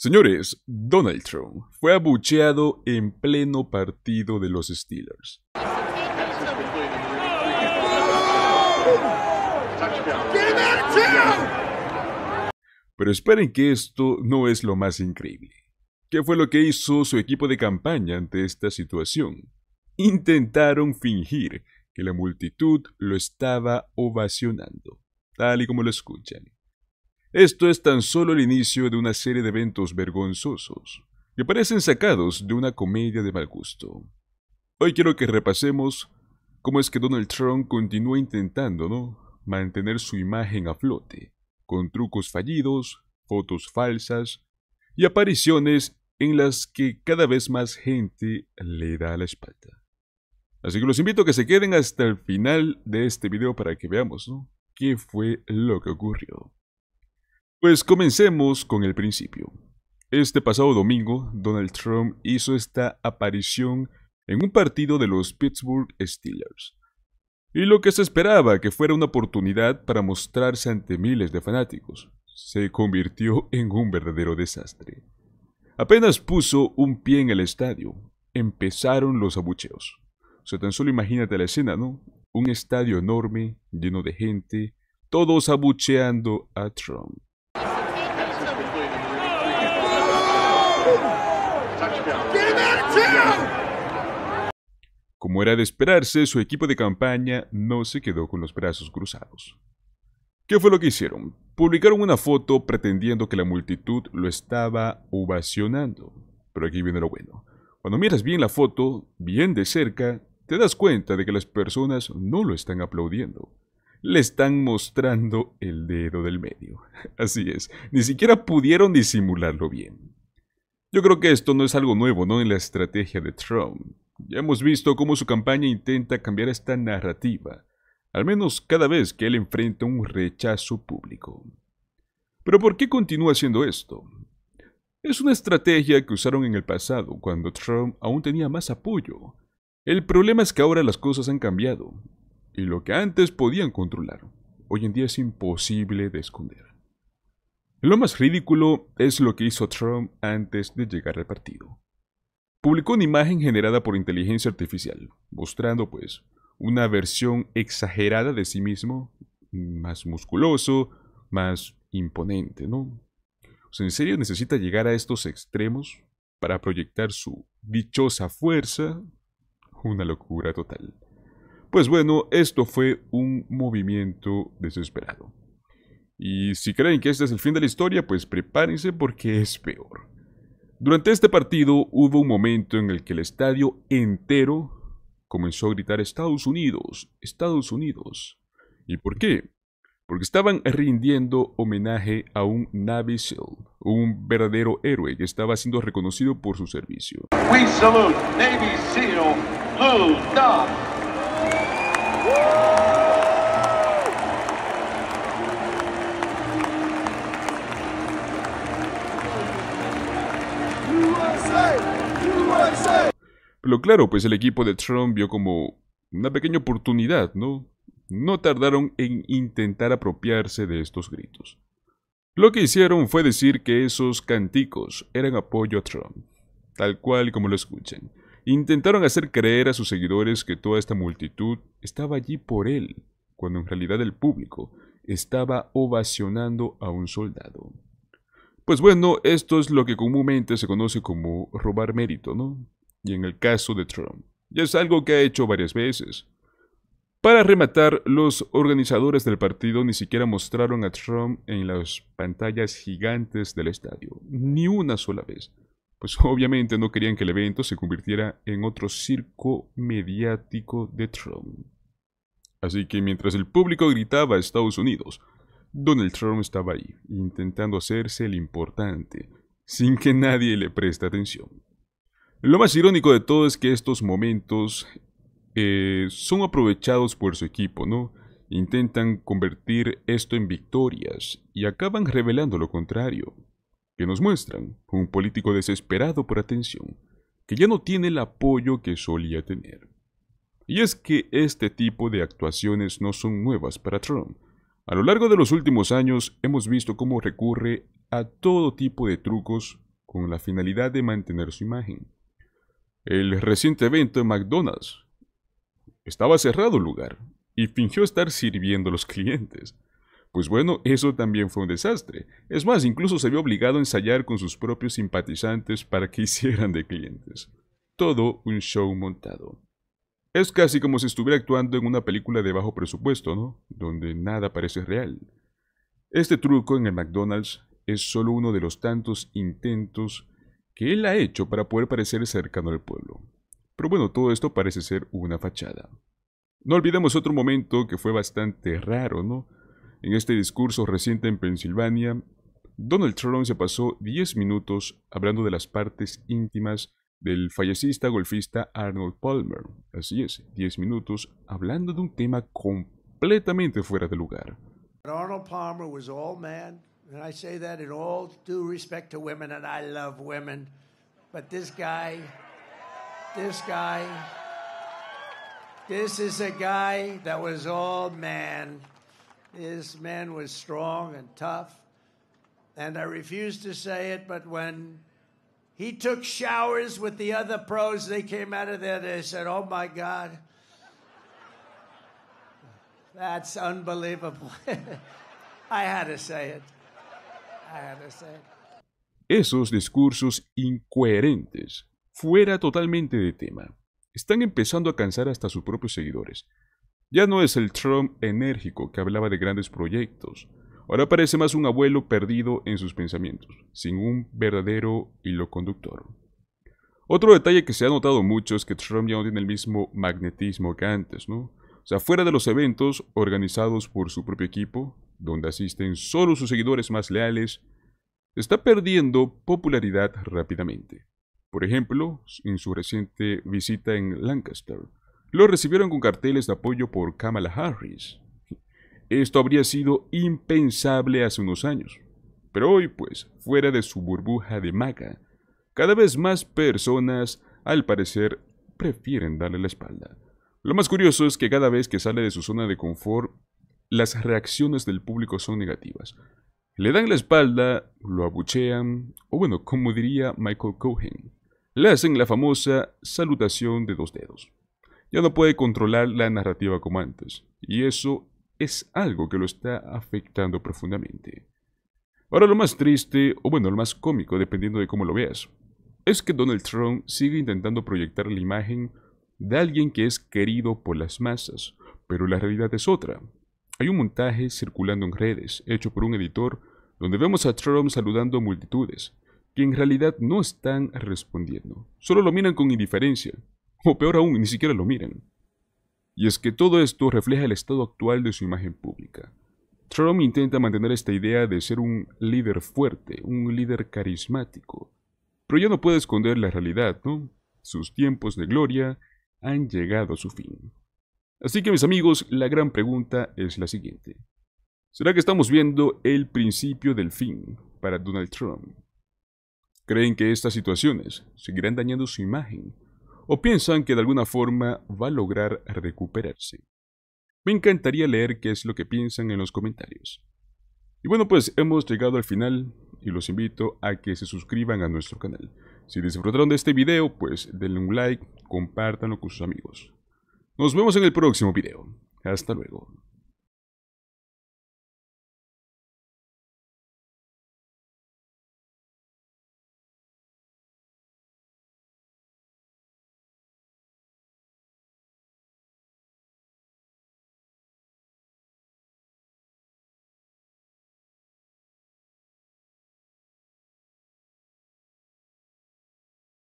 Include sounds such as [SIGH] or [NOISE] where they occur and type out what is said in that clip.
Señores, Donald Trump fue abucheado en pleno partido de los Steelers. Pero esperen que esto no es lo más increíble. ¿Qué fue lo que hizo su equipo de campaña ante esta situación? Intentaron fingir que la multitud lo estaba ovacionando, tal y como lo escuchan. Esto es tan solo el inicio de una serie de eventos vergonzosos que parecen sacados de una comedia de mal gusto. Hoy quiero que repasemos cómo es que Donald Trump continúa intentando ¿no? mantener su imagen a flote, con trucos fallidos, fotos falsas y apariciones en las que cada vez más gente le da la espalda. Así que los invito a que se queden hasta el final de este video para que veamos ¿no? qué fue lo que ocurrió. Pues comencemos con el principio. Este pasado domingo, Donald Trump hizo esta aparición en un partido de los Pittsburgh Steelers. Y lo que se esperaba que fuera una oportunidad para mostrarse ante miles de fanáticos, se convirtió en un verdadero desastre. Apenas puso un pie en el estadio, empezaron los abucheos. O sea, tan solo imagínate la escena, ¿no? Un estadio enorme, lleno de gente, todos abucheando a Trump. Como era de esperarse, su equipo de campaña no se quedó con los brazos cruzados. ¿Qué fue lo que hicieron? Publicaron una foto pretendiendo que la multitud lo estaba ovacionando. Pero aquí viene lo bueno. Cuando miras bien la foto, bien de cerca, te das cuenta de que las personas no lo están aplaudiendo. Le están mostrando el dedo del medio. [LAUGHS] Así es, ni siquiera pudieron disimularlo bien. Yo creo que esto no es algo nuevo, ¿no? En la estrategia de Trump. Ya hemos visto cómo su campaña intenta cambiar esta narrativa, al menos cada vez que él enfrenta un rechazo público. Pero ¿por qué continúa haciendo esto? Es una estrategia que usaron en el pasado, cuando Trump aún tenía más apoyo. El problema es que ahora las cosas han cambiado, y lo que antes podían controlar, hoy en día es imposible de esconder. Lo más ridículo es lo que hizo Trump antes de llegar al partido. Publicó una imagen generada por inteligencia artificial, mostrando pues una versión exagerada de sí mismo, más musculoso, más imponente, ¿no? ¿en serio necesita llegar a estos extremos para proyectar su dichosa fuerza? Una locura total. Pues bueno, esto fue un movimiento desesperado. Y si creen que este es el fin de la historia, pues prepárense porque es peor. Durante este partido hubo un momento en el que el estadio entero comenzó a gritar Estados Unidos, Estados Unidos. ¿Y por qué? Porque estaban rindiendo homenaje a un Navy SEAL, un verdadero héroe que estaba siendo reconocido por su servicio. We salute Navy SEAL Dog Pero claro, pues el equipo de Trump vio como una pequeña oportunidad, ¿no? No tardaron en intentar apropiarse de estos gritos. Lo que hicieron fue decir que esos canticos eran apoyo a Trump, tal cual como lo escuchan. Intentaron hacer creer a sus seguidores que toda esta multitud estaba allí por él, cuando en realidad el público estaba ovacionando a un soldado. Pues bueno, esto es lo que comúnmente se conoce como robar mérito, ¿no? Y en el caso de Trump, ya es algo que ha hecho varias veces. Para rematar, los organizadores del partido ni siquiera mostraron a Trump en las pantallas gigantes del estadio, ni una sola vez. Pues [LAUGHS] obviamente no querían que el evento se convirtiera en otro circo mediático de Trump. Así que mientras el público gritaba Estados Unidos, Donald Trump estaba ahí, intentando hacerse el importante, sin que nadie le preste atención. Lo más irónico de todo es que estos momentos eh, son aprovechados por su equipo, ¿no? Intentan convertir esto en victorias y acaban revelando lo contrario, que nos muestran un político desesperado por atención, que ya no tiene el apoyo que solía tener. Y es que este tipo de actuaciones no son nuevas para Trump, a lo largo de los últimos años hemos visto cómo recurre a todo tipo de trucos con la finalidad de mantener su imagen. El reciente evento en McDonald's estaba cerrado el lugar y fingió estar sirviendo a los clientes. Pues bueno, eso también fue un desastre. Es más, incluso se vio obligado a ensayar con sus propios simpatizantes para que [LAUGHS] hicieran de clientes. Todo un show montado. Es casi como si estuviera actuando en una película de bajo presupuesto, ¿no? Donde nada parece real. Este truco en el McDonald's es solo uno de los tantos intentos que él ha hecho para poder parecer cercano al pueblo. Pero bueno, todo esto parece ser una fachada. No olvidemos otro momento que fue bastante raro, ¿no? En este discurso reciente en Pensilvania, Donald Trump se pasó 10 minutos hablando de las partes íntimas del fallecista golfista Arnold Palmer. Así es, 10 minutos hablando de un tema completamente fuera de lugar. Arnold Palmer was all man, and I say that in all due respect to women, and I love women, but this guy, this guy, this is a guy that was all man. This man was strong and tough, and I refuse to say it, but when He took showers with the other pros. They came out of there. They "Oh my God, that's unbelievable." [LAUGHS] I had to say it. Esos discursos incoherentes, fuera totalmente de tema, están empezando a cansar hasta sus propios seguidores. Ya no es el Trump enérgico que hablaba de grandes proyectos, Ahora parece más un abuelo perdido en sus pensamientos, sin un verdadero hilo conductor. Otro detalle que se ha notado mucho es que Trump ya no tiene el mismo magnetismo que antes, ¿no? O sea, fuera de los eventos organizados por su propio equipo, donde asisten solo sus seguidores más leales, está perdiendo popularidad rápidamente. Por ejemplo, en su reciente visita en Lancaster, lo recibieron con carteles de apoyo por Kamala Harris, esto habría sido impensable hace unos años. Pero hoy, pues, fuera de su burbuja de maga, cada vez más personas, al parecer, prefieren darle la espalda. Lo más curioso es que cada vez que sale de su zona de confort, las reacciones del público son negativas. Le dan la espalda, lo abuchean, o bueno, como diría Michael Cohen, le hacen la famosa salutación de dos dedos. Ya no puede controlar la narrativa como antes, y eso es algo que lo está afectando profundamente. Ahora lo más triste, o bueno, lo más cómico, dependiendo de cómo lo veas, es que Donald Trump sigue intentando proyectar la imagen de alguien que es querido por las masas, pero la realidad es otra. Hay un montaje circulando en redes, hecho por un editor, donde vemos a Trump saludando a multitudes, que en realidad no están respondiendo, solo lo miran con indiferencia, o peor aún, ni siquiera lo miran. Y es que todo esto refleja el estado actual de su imagen pública. Trump intenta mantener esta idea de ser un líder fuerte, un líder carismático, pero ya no puede esconder la realidad, ¿no? Sus tiempos de gloria han llegado a su fin. Así que mis amigos, la gran pregunta es la siguiente. ¿Será que estamos viendo el principio del fin para Donald Trump? ¿Creen que estas situaciones seguirán dañando su imagen o piensan que de alguna forma va a lograr recuperarse. Me encantaría leer qué es lo que piensan en los comentarios. Y bueno, pues hemos llegado al final y los invito a que se suscriban a nuestro canal. Si disfrutaron de este video, pues denle un like, compártanlo con sus amigos. Nos vemos en el próximo video. Hasta luego.